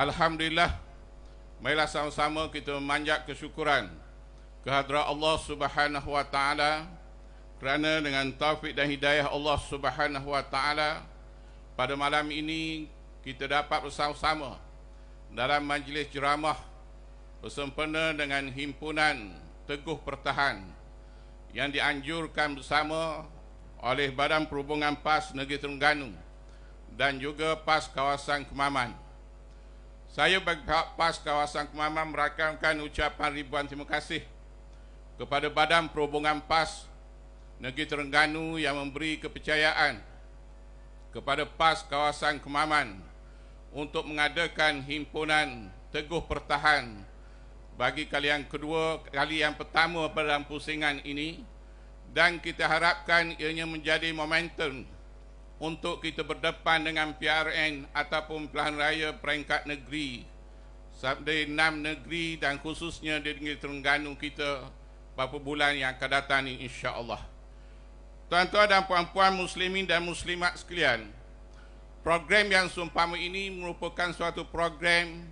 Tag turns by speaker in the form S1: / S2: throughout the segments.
S1: Alhamdulillah Marilah sama-sama kita memanjat kesyukuran Kehadrat Allah subhanahu wa ta'ala Kerana dengan taufik dan hidayah Allah subhanahu wa ta'ala Pada malam ini kita dapat bersama-sama Dalam majlis ceramah Bersempena dengan himpunan Teguh Pertahan Yang dianjurkan bersama oleh Badan Perhubungan PAS Negeri Terengganu dan juga PAS Kawasan Kemaman. Saya berpihak PAS kawasan Kemaman merakamkan ucapan ribuan terima kasih kepada Badan Perhubungan PAS Negeri Terengganu yang memberi kepercayaan kepada PAS kawasan Kemaman untuk mengadakan himpunan teguh pertahan bagi kali yang kedua, kali yang pertama dalam pusingan ini dan kita harapkan ianya menjadi momentum untuk kita berdepan dengan PRN ataupun pelan raya peringkat negeri sampai enam negeri dan khususnya di negeri Terengganu kita beberapa bulan yang akan datang ini insya-Allah. Tuan-tuan dan puan-puan muslimin dan muslimat sekalian, program yang seumpama ini merupakan suatu program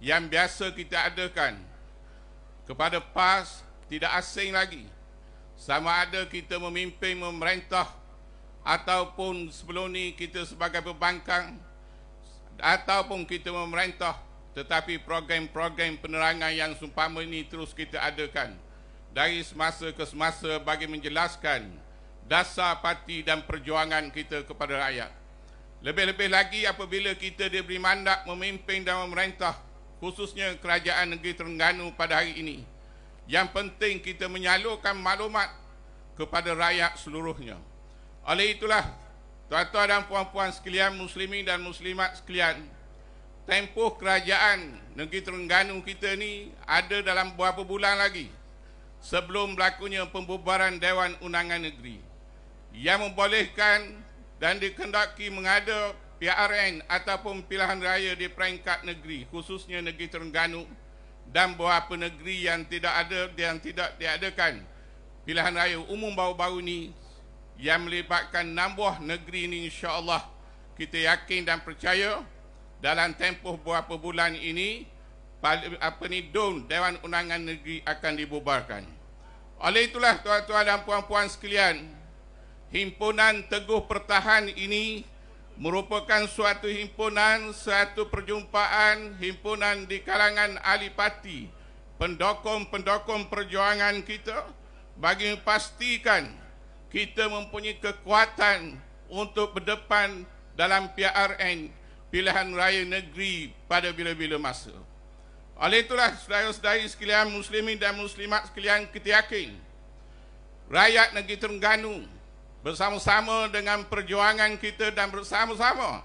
S1: yang biasa kita adakan kepada PAS tidak asing lagi. Sama ada kita memimpin memerintah ataupun sebelum ni kita sebagai pembangkang ataupun kita memerintah tetapi program-program penerangan yang sumpama ini terus kita adakan dari semasa ke semasa bagi menjelaskan dasar parti dan perjuangan kita kepada rakyat. Lebih-lebih lagi apabila kita diberi mandat memimpin dan memerintah khususnya kerajaan negeri Terengganu pada hari ini. Yang penting kita menyalurkan maklumat kepada rakyat seluruhnya. Oleh itulah Tuan-tuan dan puan-puan sekalian Muslimin dan muslimat sekalian Tempoh kerajaan Negeri Terengganu kita ni Ada dalam beberapa bulan lagi Sebelum berlakunya pembubaran Dewan Undangan Negeri Yang membolehkan dan dikendaki mengada PRN ataupun pilihan raya di peringkat negeri khususnya negeri Terengganu dan beberapa negeri yang tidak ada yang tidak diadakan pilihan raya umum baru-baru ini yang melibatkan enam buah negeri ini insya-Allah kita yakin dan percaya dalam tempoh beberapa bulan ini apa ni DUN Dewan Undangan Negeri akan dibubarkan. Oleh itulah tuan-tuan dan puan-puan sekalian, himpunan Teguh Pertahan ini merupakan suatu himpunan, suatu perjumpaan himpunan di kalangan ahli parti pendokong-pendokong perjuangan kita bagi pastikan kita mempunyai kekuatan untuk berdepan dalam PRN pilihan raya negeri pada bila-bila masa. Oleh itulah, saudara-saudari sekalian muslimin dan muslimat sekalian kita yakin, rakyat negeri Terengganu bersama-sama dengan perjuangan kita dan bersama-sama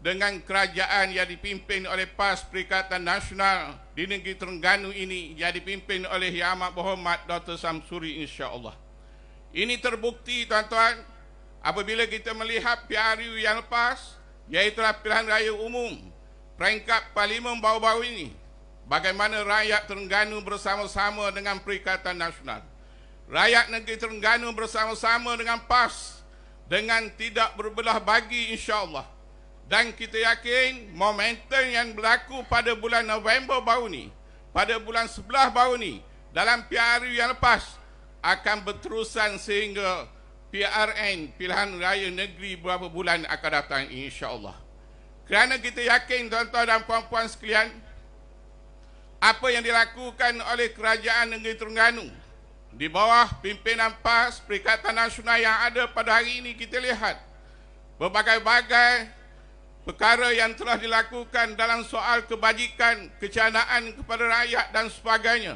S1: dengan kerajaan yang dipimpin oleh PAS Perikatan Nasional di negeri Terengganu ini yang dipimpin oleh Yang Amat Berhormat Dr. Samsuri insya-Allah. Ini terbukti tuan-tuan apabila kita melihat PRU yang lepas iaitu pilihan raya umum peringkat parlimen baru bau ini bagaimana rakyat Terengganu bersama-sama dengan Perikatan Nasional rakyat negeri Terengganu bersama-sama dengan PAS dengan tidak berbelah bagi insya-Allah dan kita yakin momentum yang berlaku pada bulan November baru ni, pada bulan sebelah baru ni dalam PRU yang lepas akan berterusan sehingga PRN pilihan raya negeri beberapa bulan akan datang insya-Allah. Kerana kita yakin tuan-tuan dan puan-puan sekalian apa yang dilakukan oleh kerajaan negeri Terengganu di bawah pimpinan PAS Perikatan Nasional yang ada pada hari ini kita lihat berbagai-bagai perkara yang telah dilakukan dalam soal kebajikan, kecanaan kepada rakyat dan sebagainya.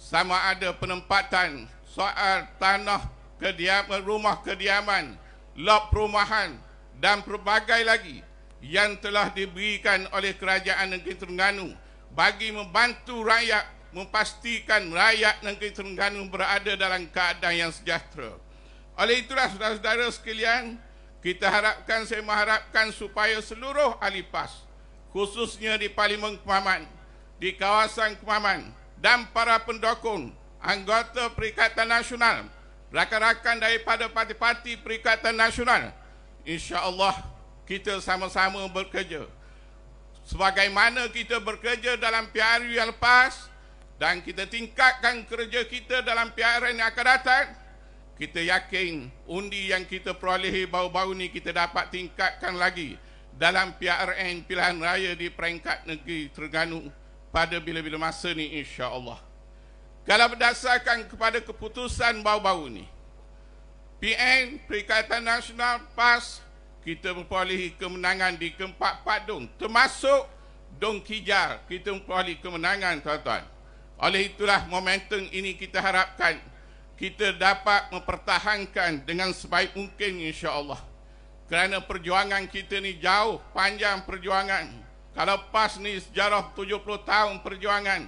S1: Sama ada penempatan soal tanah kediaman, rumah kediaman, lop perumahan dan pelbagai lagi yang telah diberikan oleh kerajaan negeri Terengganu bagi membantu rakyat memastikan rakyat negeri Terengganu berada dalam keadaan yang sejahtera. Oleh itulah saudara-saudara sekalian, kita harapkan, saya mengharapkan supaya seluruh ahli PAS, khususnya di Parlimen Kemaman, di kawasan Kemaman dan para pendukung anggota Perikatan Nasional, rakan-rakan daripada parti-parti Perikatan Nasional, insya-Allah kita sama-sama bekerja. Sebagaimana kita bekerja dalam PRU yang lepas dan kita tingkatkan kerja kita dalam PRU yang akan datang, kita yakin undi yang kita perolehi bau-bau ni kita dapat tingkatkan lagi dalam PRN pilihan raya di peringkat negeri Terengganu pada bila-bila masa ni insya-Allah kalau berdasarkan kepada keputusan baru-baru ini, PN, Perikatan Nasional, PAS, kita memperoleh kemenangan di keempat-empat dong, termasuk dong kijar, kita memperoleh kemenangan, tuan-tuan. Oleh itulah momentum ini kita harapkan kita dapat mempertahankan dengan sebaik mungkin insya Allah. Kerana perjuangan kita ni jauh panjang perjuangan. Kalau PAS ni sejarah 70 tahun perjuangan,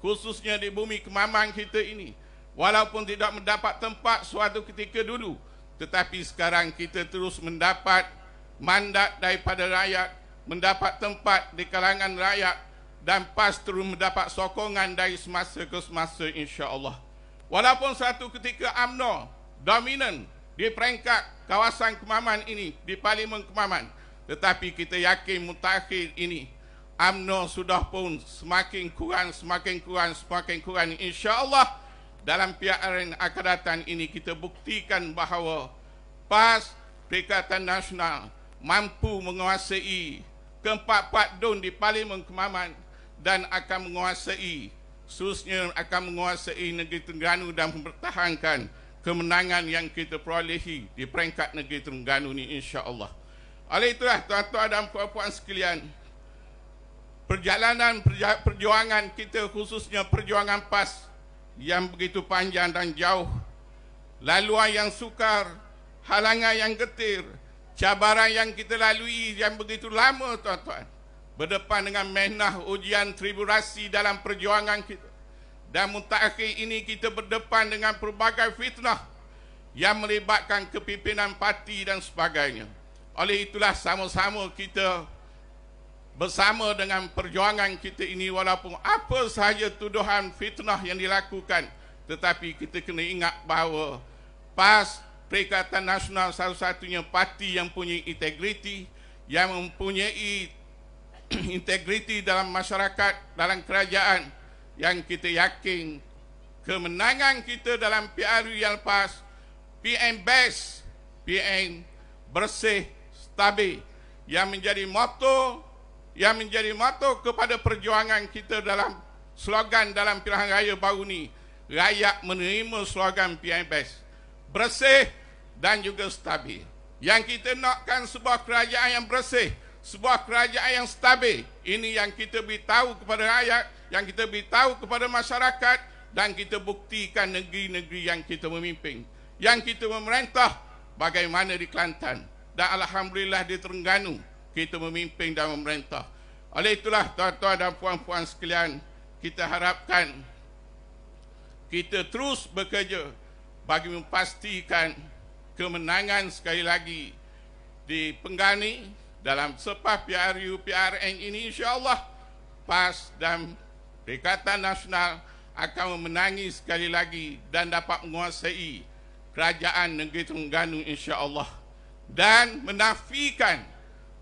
S1: khususnya di bumi kemamang kita ini walaupun tidak mendapat tempat suatu ketika dulu tetapi sekarang kita terus mendapat mandat daripada rakyat mendapat tempat di kalangan rakyat dan pas terus mendapat sokongan dari semasa ke semasa insya-Allah walaupun suatu ketika AMNO dominan di peringkat kawasan kemaman ini di parlimen kemaman tetapi kita yakin mutakhir ini UMNO sudah pun semakin kurang, semakin kurang, semakin kurang. InsyaAllah dalam PRN akan datang ini kita buktikan bahawa PAS Perikatan Nasional mampu menguasai keempat-empat don di Parlimen Kemaman dan akan menguasai seterusnya akan menguasai negeri Terengganu dan mempertahankan kemenangan yang kita perolehi di peringkat negeri Terengganu ini insya-Allah. Oleh itulah tuan-tuan dan puan-puan sekalian, perjalanan perjuangan kita khususnya perjuangan PAS yang begitu panjang dan jauh laluan yang sukar halangan yang getir cabaran yang kita lalui yang begitu lama tuan-tuan berdepan dengan menah ujian tribulasi dalam perjuangan kita dan mutakhir ini kita berdepan dengan pelbagai fitnah yang melibatkan kepimpinan parti dan sebagainya oleh itulah sama-sama kita bersama dengan perjuangan kita ini walaupun apa sahaja tuduhan fitnah yang dilakukan tetapi kita kena ingat bahawa PAS Perikatan Nasional satu-satunya parti yang punya integriti yang mempunyai integriti dalam masyarakat dalam kerajaan yang kita yakin kemenangan kita dalam PRU yang lepas PM best PM bersih stabil yang menjadi motor yang menjadi motto kepada perjuangan kita dalam slogan dalam pilihan raya baru ini rakyat menerima slogan PIBES bersih dan juga stabil yang kita nakkan sebuah kerajaan yang bersih sebuah kerajaan yang stabil ini yang kita beritahu kepada rakyat yang kita beritahu kepada masyarakat dan kita buktikan negeri-negeri yang kita memimpin yang kita memerintah bagaimana di Kelantan dan Alhamdulillah di Terengganu kita memimpin dan memerintah. Oleh itulah tuan-tuan dan puan-puan sekalian, kita harapkan kita terus bekerja bagi memastikan kemenangan sekali lagi di Pengani dalam sepah PRU PRN ini insya-Allah PAS dan Perikatan Nasional akan memenangi sekali lagi dan dapat menguasai kerajaan negeri Terengganu insya-Allah dan menafikan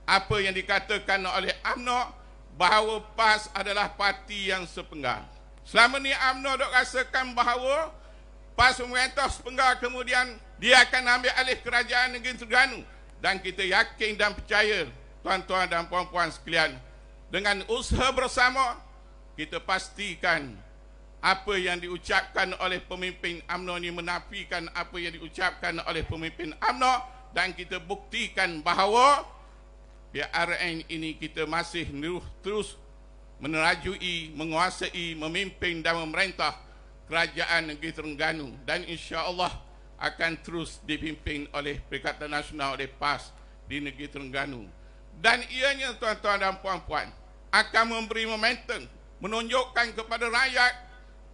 S1: apa yang dikatakan oleh Amno bahawa PAS adalah parti yang sepenggal. Selama ni Amno dok rasakan bahawa PAS pemerintah sepenggal kemudian dia akan ambil alih kerajaan negeri Terengganu dan kita yakin dan percaya tuan-tuan dan puan-puan sekalian dengan usaha bersama kita pastikan apa yang diucapkan oleh pemimpin Amno ini menafikan apa yang diucapkan oleh pemimpin Amno dan kita buktikan bahawa PRN ini kita masih terus menerajui, menguasai, memimpin dan memerintah kerajaan negeri Terengganu dan insya Allah akan terus dipimpin oleh Perikatan Nasional oleh PAS di negeri Terengganu dan ianya tuan-tuan dan puan-puan akan memberi momentum menunjukkan kepada rakyat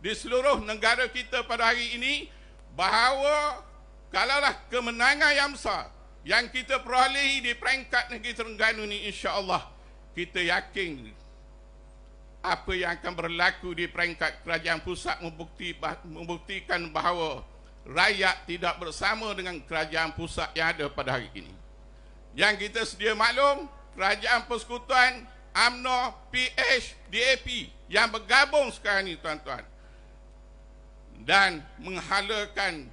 S1: di seluruh negara kita pada hari ini bahawa kalaulah kemenangan yang besar yang kita perolehi di peringkat negeri Terengganu ini Allah kita yakin apa yang akan berlaku di peringkat kerajaan pusat membukti, membuktikan bahawa rakyat tidak bersama dengan kerajaan pusat yang ada pada hari ini. Yang kita sedia maklum, kerajaan persekutuan AMNO, PH, DAP yang bergabung sekarang ini tuan-tuan dan menghalakan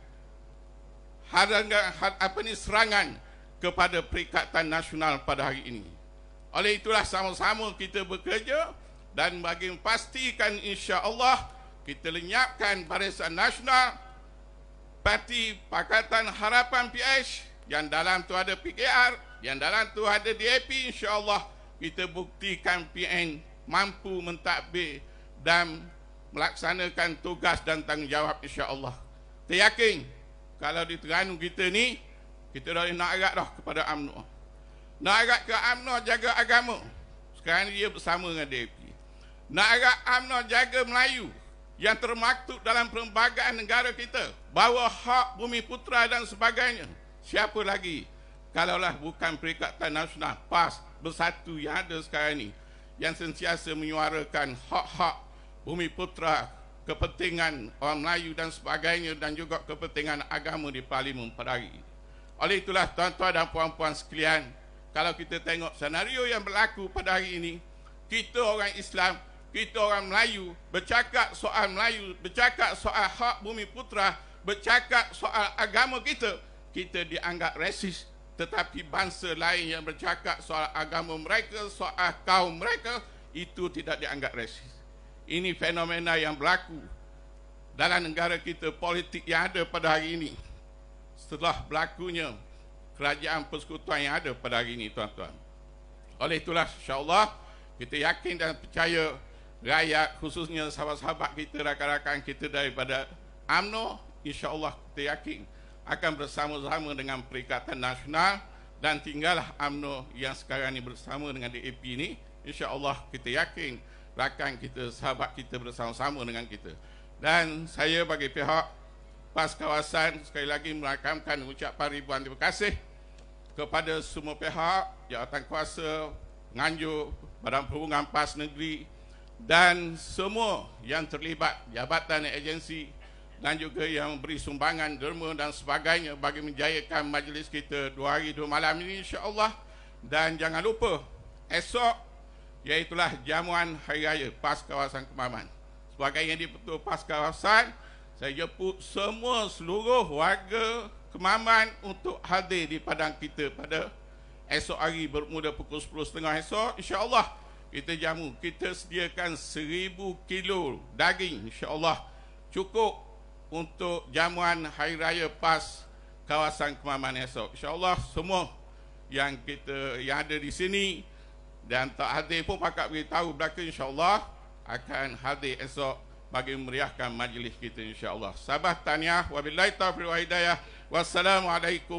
S1: harangan, har, apa ni serangan kepada Perikatan Nasional pada hari ini. Oleh itulah sama-sama kita bekerja dan bagi pastikan insya-Allah kita lenyapkan Barisan Nasional Parti Pakatan Harapan PH yang dalam tu ada PKR, yang dalam tu ada DAP insya-Allah kita buktikan PN mampu mentadbir dan melaksanakan tugas dan tanggungjawab insya-Allah. Terima kasih kalau di Terengganu kita ni kita dah nak erat dah kepada UMNO. Nak agak ke UMNO jaga agama. Sekarang dia bersama dengan DAP. Nak agak UMNO jaga Melayu yang termaktub dalam perlembagaan negara kita. Bawa hak bumi putra dan sebagainya. Siapa lagi? Kalaulah bukan Perikatan Nasional PAS bersatu yang ada sekarang ni yang sentiasa menyuarakan hak-hak bumi putra kepentingan orang Melayu dan sebagainya dan juga kepentingan agama di Parlimen pada hari ini. Oleh itulah tuan-tuan dan puan-puan sekalian, kalau kita tengok senario yang berlaku pada hari ini, kita orang Islam, kita orang Melayu bercakap soal Melayu, bercakap soal hak bumi putra, bercakap soal agama kita, kita dianggap resis tetapi bangsa lain yang bercakap soal agama mereka, soal kaum mereka, itu tidak dianggap resis ini fenomena yang berlaku dalam negara kita politik yang ada pada hari ini setelah berlakunya kerajaan persekutuan yang ada pada hari ini tuan-tuan oleh itulah insyaAllah kita yakin dan percaya rakyat khususnya sahabat-sahabat kita rakan-rakan kita daripada UMNO insyaAllah kita yakin akan bersama-sama dengan Perikatan Nasional dan tinggallah AMNO yang sekarang ini bersama dengan DAP ini insyaAllah kita yakin rakan kita, sahabat kita bersama-sama dengan kita. Dan saya bagi pihak PAS kawasan sekali lagi merakamkan ucapan ribuan terima kasih kepada semua pihak jawatan kuasa, nganjur, badan perhubungan PAS negeri dan semua yang terlibat jabatan dan agensi dan juga yang beri sumbangan derma dan sebagainya bagi menjayakan majlis kita dua hari dua malam ini insyaAllah dan jangan lupa esok iaitulah jamuan hari raya PAS kawasan Kemaman. Sebagai yang dipertua PAS kawasan, saya jemput semua seluruh warga Kemaman untuk hadir di padang kita pada esok hari bermula pukul 10.30 esok. InsyaAllah kita jamu, kita sediakan seribu kilo daging insyaAllah cukup untuk jamuan hari raya PAS kawasan Kemaman esok. InsyaAllah semua yang kita yang ada di sini, dan tak hadir pun pakat beritahu belaka insyaAllah akan hadir esok bagi meriahkan majlis kita insyaAllah sabah taniah wabillahi taufiq wa hidayah wassalamualaikum